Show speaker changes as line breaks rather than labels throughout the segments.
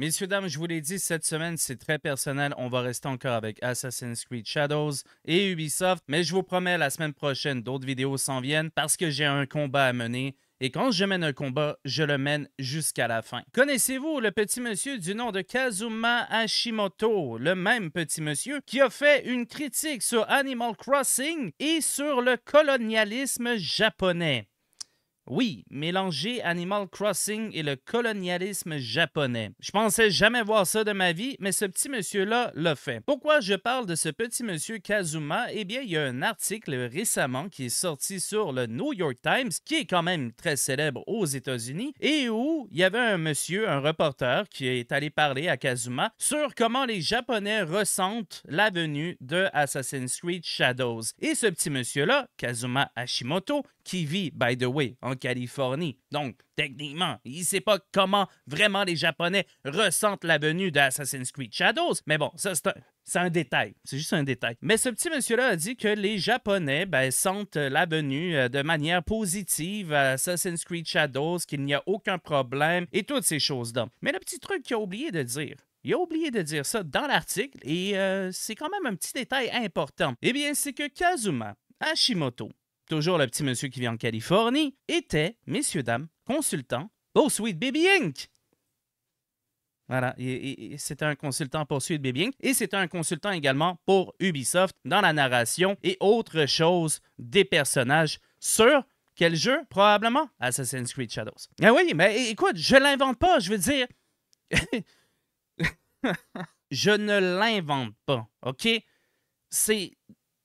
Messieurs, dames, je vous l'ai dit, cette semaine, c'est très personnel. On va rester encore avec Assassin's Creed Shadows et Ubisoft. Mais je vous promets, la semaine prochaine, d'autres vidéos s'en viennent parce que j'ai un combat à mener. Et quand je mène un combat, je le mène jusqu'à la fin. Connaissez-vous le petit monsieur du nom de Kazuma Hashimoto, le même petit monsieur qui a fait une critique sur Animal Crossing et sur le colonialisme japonais? Oui, mélanger Animal Crossing et le colonialisme japonais. Je pensais jamais voir ça de ma vie, mais ce petit monsieur-là l'a fait. Pourquoi je parle de ce petit monsieur Kazuma? Eh bien, il y a un article récemment qui est sorti sur le New York Times, qui est quand même très célèbre aux États-Unis, et où il y avait un monsieur, un reporter, qui est allé parler à Kazuma sur comment les Japonais ressentent la venue de Assassin's Creed Shadows. Et ce petit monsieur-là, Kazuma Hashimoto, qui vit, by the way, en Californie. Donc, techniquement, il ne sait pas comment vraiment les Japonais ressentent la venue d'Assassin's Creed Shadows. Mais bon, ça, c'est un, détail, c'est juste un détail. Mais ce petit monsieur-là a dit que les Japonais ben, sentent euh, la venue euh, de manière positive à Assassin's Creed Shadows, qu'il n'y a aucun problème et toutes ces choses-là. Mais le petit truc qu'il a oublié de dire, il a oublié de dire ça dans l'article et euh, c'est quand même un petit détail important. Eh bien, c'est que Kazuma Hashimoto toujours le petit monsieur qui vit en Californie, était, messieurs, dames, consultant pour Sweet Baby Inc. Voilà, c'était un consultant pour Sweet Baby Inc. Et c'était un consultant également pour Ubisoft dans la narration et autre chose des personnages sur quel jeu Probablement Assassin's Creed Shadows. Ah oui, mais écoute, je l'invente pas, je veux dire. je ne l'invente pas, ok? C'est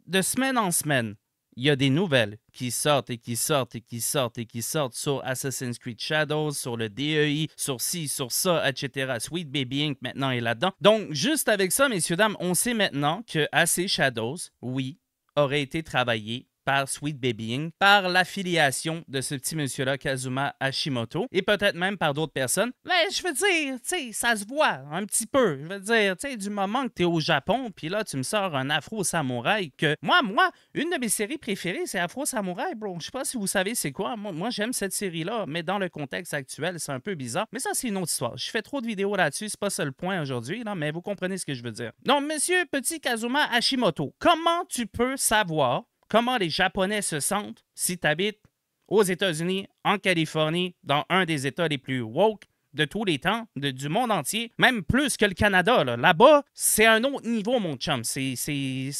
de semaine en semaine il y a des nouvelles qui sortent et qui sortent et qui sortent et qui sortent sur Assassin's Creed Shadows, sur le DEI, sur ci, sur ça, etc. Sweet Baby Inc. maintenant est là-dedans. Donc, juste avec ça, messieurs, dames, on sait maintenant que AC Shadows, oui, aurait été travaillé par Sweet Babying, par l'affiliation de ce petit monsieur-là, Kazuma Hashimoto, et peut-être même par d'autres personnes. Mais ben, je veux dire, tu sais, ça se voit un petit peu. Je veux dire, tu sais, du moment que tu es au Japon, puis là, tu me sors un Afro-Samouraï que... Moi, moi, une de mes séries préférées, c'est Afro-Samouraï, bro. Je sais pas si vous savez c'est quoi. Moi, j'aime cette série-là, mais dans le contexte actuel, c'est un peu bizarre. Mais ça, c'est une autre histoire. Je fais trop de vidéos là-dessus, c'est pas ça le point aujourd'hui, là, mais vous comprenez ce que je veux dire. Donc, monsieur petit Kazuma Hashimoto, comment tu peux savoir comment les Japonais se sentent si tu habites aux États-Unis, en Californie, dans un des États les plus woke de tous les temps, du monde entier, même plus que le Canada. Là. bas c'est un autre niveau, mon chum.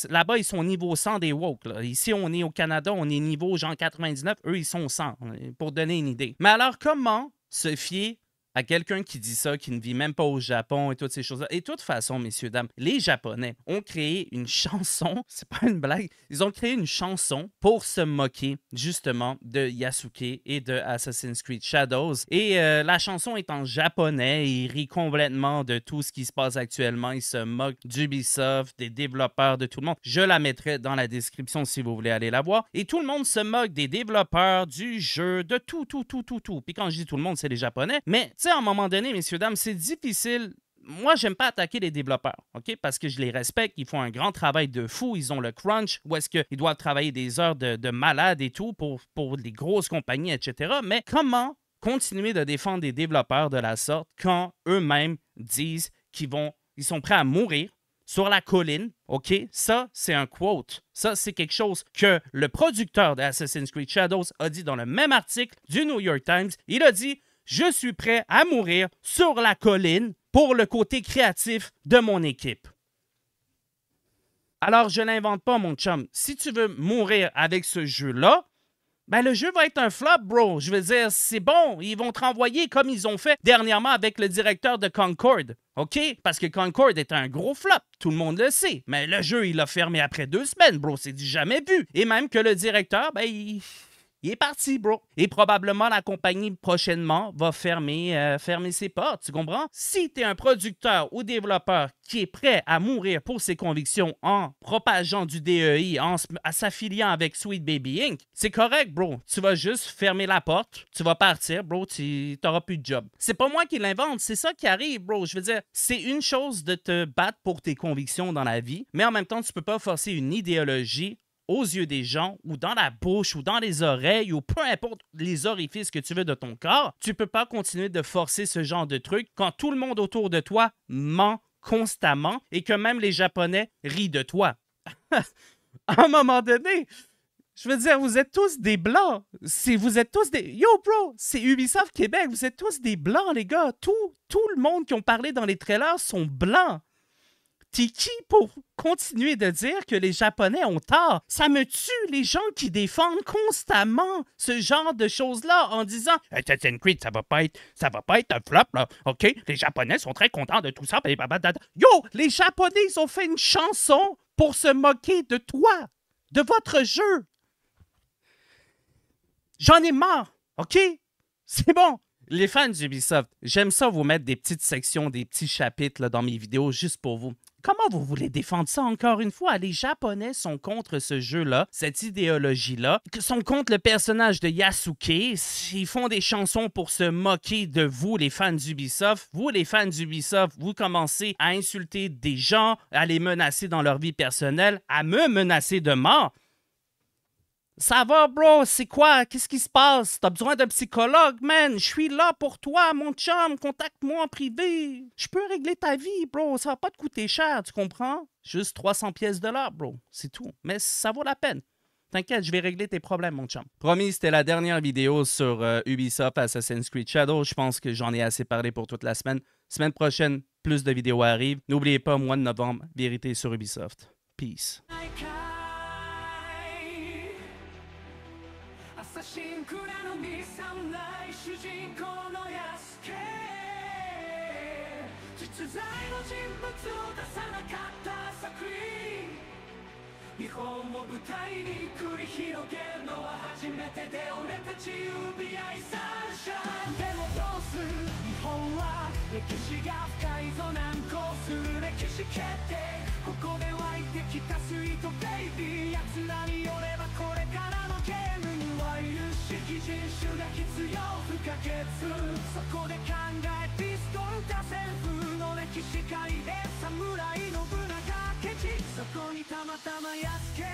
là-bas, ils sont au niveau 100 des woke. Ici, on est au Canada, on est niveau genre 99. Eux, ils sont 100, pour donner une idée. Mais alors, comment se fier à quelqu'un qui dit ça, qui ne vit même pas au Japon et toutes ces choses-là. Et de toute façon, messieurs, dames, les Japonais ont créé une chanson, c'est pas une blague, ils ont créé une chanson pour se moquer justement de Yasuke et de Assassin's Creed Shadows. Et euh, la chanson est en japonais, il rit complètement de tout ce qui se passe actuellement, il se moque d'Ubisoft, des développeurs, de tout le monde. Je la mettrai dans la description si vous voulez aller la voir. Et tout le monde se moque des développeurs, du jeu, de tout, tout, tout, tout, tout. Puis quand je dis tout le monde, c'est les Japonais, mais à un moment donné, messieurs, dames, c'est difficile. Moi, j'aime pas attaquer les développeurs, OK? Parce que je les respecte, ils font un grand travail de fou, ils ont le crunch, ou est-ce qu'ils doivent travailler des heures de, malade et tout pour, pour les grosses compagnies, etc. Mais comment continuer de défendre des développeurs de la sorte quand eux-mêmes disent qu'ils vont, ils sont prêts à mourir sur la colline, OK? Ça, c'est un quote. Ça, c'est quelque chose que le producteur Assassin's Creed Shadows a dit dans le même article du New York Times. Il a dit je suis prêt à mourir sur la colline pour le côté créatif de mon équipe. Alors, je l'invente pas, mon chum. Si tu veux mourir avec ce jeu-là, ben le jeu va être un flop, bro. Je veux dire, c'est bon, ils vont te renvoyer comme ils ont fait dernièrement avec le directeur de Concord. OK? Parce que Concord est un gros flop, tout le monde le sait. Mais le jeu, il a fermé après deux semaines, bro. C'est du jamais vu. Et même que le directeur, ben, il il est parti, bro. Et probablement la compagnie prochainement va fermer, euh, fermer ses portes, tu comprends? Si tu es un producteur ou développeur qui est prêt à mourir pour ses convictions en propageant du DEI, en s'affiliant avec Sweet Baby Inc., c'est correct, bro. Tu vas juste fermer la porte, tu vas partir, bro, tu n'auras plus de job. C'est pas moi qui l'invente, c'est ça qui arrive, bro. Je veux dire, c'est une chose de te battre pour tes convictions dans la vie, mais en même temps, tu peux pas forcer une idéologie aux yeux des gens ou dans la bouche ou dans les oreilles ou peu importe les orifices que tu veux de ton corps, tu peux pas continuer de forcer ce genre de truc quand tout le monde autour de toi ment constamment et que même les Japonais rient de toi. à un moment donné, je veux dire, vous êtes tous des blancs. Si vous êtes tous des. Yo, bro, c'est Ubisoft Québec. Vous êtes tous des blancs, les gars. Tout, tout le monde qui ont parlé dans les trailers sont blancs. T'es qui pour continuer de dire que les Japonais ont tort? Ça me tue les gens qui défendent constamment ce genre de choses-là en disant Assassin's Creed, ça va pas être, ça va pas être un flop, là. OK? Les Japonais sont très contents de tout ça. Yo, les Japonais, ils ont fait une chanson pour se moquer de toi, de votre jeu. J'en ai marre, OK? C'est bon les fans d'Ubisoft, j'aime ça vous mettre des petites sections, des petits chapitres dans mes vidéos juste pour vous. Comment vous voulez défendre ça encore une fois? Les Japonais sont contre ce jeu-là, cette idéologie-là, sont contre le personnage de Yasuke. Ils font des chansons pour se moquer de vous, les fans d'Ubisoft. Vous, les fans d'Ubisoft, vous commencez à insulter des gens, à les menacer dans leur vie personnelle, à me menacer de mort. Ça va, bro? C'est quoi? Qu'est-ce qui se passe? T'as besoin d'un psychologue, man? Je suis là pour toi, mon chum. Contacte-moi en privé. Je peux régler ta vie, bro. Ça va pas te coûter cher, tu comprends? Juste 300 pièces de l'or, bro. C'est tout. Mais ça vaut la peine. T'inquiète, je vais régler tes problèmes, mon chum. Promis, c'était la dernière vidéo sur euh, Ubisoft Assassin's Creed Shadow. Je pense que j'en ai assez parlé pour toute la semaine. Semaine prochaine, plus de vidéos arrivent. N'oubliez pas, mois de novembre, vérité sur Ubisoft. Peace. シンクラのミ侍主人公のヤスケ実在の人物を出さなかった作品日本を舞台に繰り広げるのは初めてで俺たち u 合 i サンシャンでもどうする日本は歴史が深いぞ難航する歴史決定ここで湧いてきたスイートベイビー奴らによればこれからのゲームヶ月そこで考えピストルせ線風の歴史界で侍信長ケチそこにたまたまやつけ